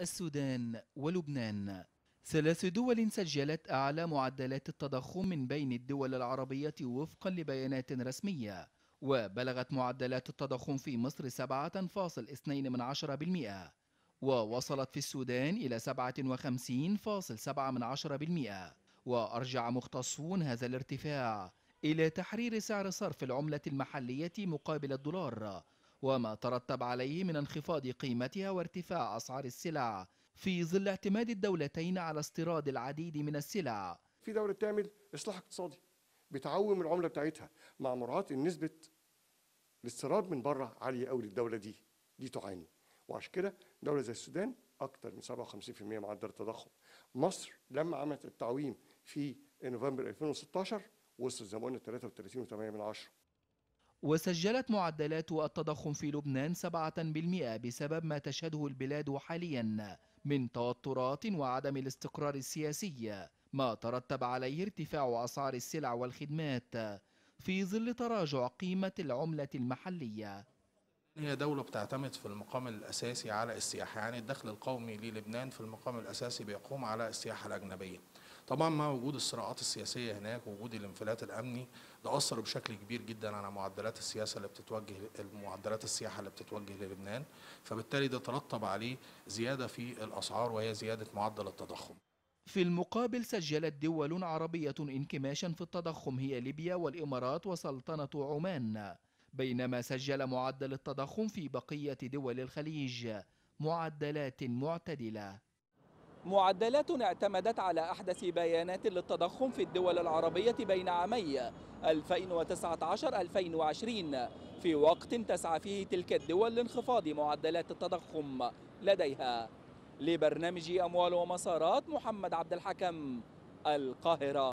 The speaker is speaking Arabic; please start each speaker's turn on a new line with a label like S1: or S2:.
S1: السودان ولبنان ثلاث دول سجلت أعلى معدلات التضخم من بين الدول العربية وفقا لبيانات رسمية وبلغت معدلات التضخم في مصر 7.2% من عشرة بالمئة ووصلت في السودان إلى 57.7% من عشرة بالمئة وأرجع مختصون هذا الارتفاع إلى تحرير سعر صرف العملة المحلية مقابل الدولار وما ترتب عليه من انخفاض قيمتها وارتفاع أسعار السلع في ظل اعتماد الدولتين على استيراد العديد من السلع
S2: في دولة بتعمل إصلاح اقتصادي بتعوم العملة بتاعتها مع مراعاة إن نسبة الاستيراد من بره عالية قوي للدولة دي دي تعاني وعشان كده دولة زي السودان أكتر من 57% معدل التضخم مصر لما عملت التعويم في نوفمبر 2016 وصل زي ما قلنا 33.8
S1: وسجلت معدلات التضخم في لبنان 7% بسبب ما تشهده البلاد حاليا من توترات وعدم الاستقرار السياسي ما ترتب عليه ارتفاع أسعار السلع والخدمات في ظل تراجع قيمة العملة المحلية
S3: هي دولة بتعتمد في المقام الأساسي على السياحة يعني الدخل القومي للبنان في المقام الأساسي بيقوم على السياحة الأجنبية طبعا مع وجود الصراعات السياسيه هناك ووجود الانفلات الامني ده اثر بشكل كبير جدا على معدلات السياسه اللي بتتوجه معدلات السياحه اللي بتتوجه للبنان فبالتالي ده ترتب عليه زياده في الاسعار وهي زياده معدل التضخم
S1: في المقابل سجلت دول عربية انكماشا في التضخم هي ليبيا والإمارات وسلطنة عمان بينما سجل معدل التضخم في بقية دول الخليج معدلات معتدلة معدلات اعتمدت على أحدث بيانات
S4: للتضخم في الدول العربية بين عامي 2019-2020 في وقت تسعى فيه تلك الدول لانخفاض معدلات التضخم لديها لبرنامج أموال ومسارات محمد عبد الحكم القاهرة